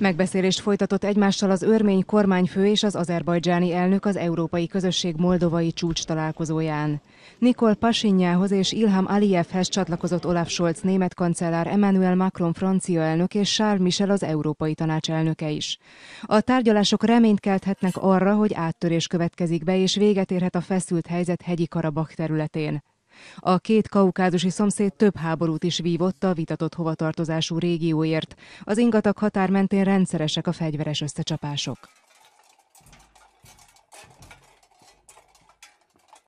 Megbeszélést folytatott egymással az örmény kormányfő és az azerbajdzsáni elnök az Európai Közösség Moldovai csúcs találkozóján. Nikol Pasinyához és Ilham Aliyevhez csatlakozott Olaf Scholz német kancellár Emmanuel Macron francia elnök és Charles Michel az Európai Tanács elnöke is. A tárgyalások reményt kelthetnek arra, hogy áttörés következik be és véget érhet a feszült helyzet hegyi Karabakh területén. A két kaukázusi szomszéd több háborút is vívott a vitatott hovatartozású régióért. Az ingatak határ mentén rendszeresek a fegyveres összecsapások.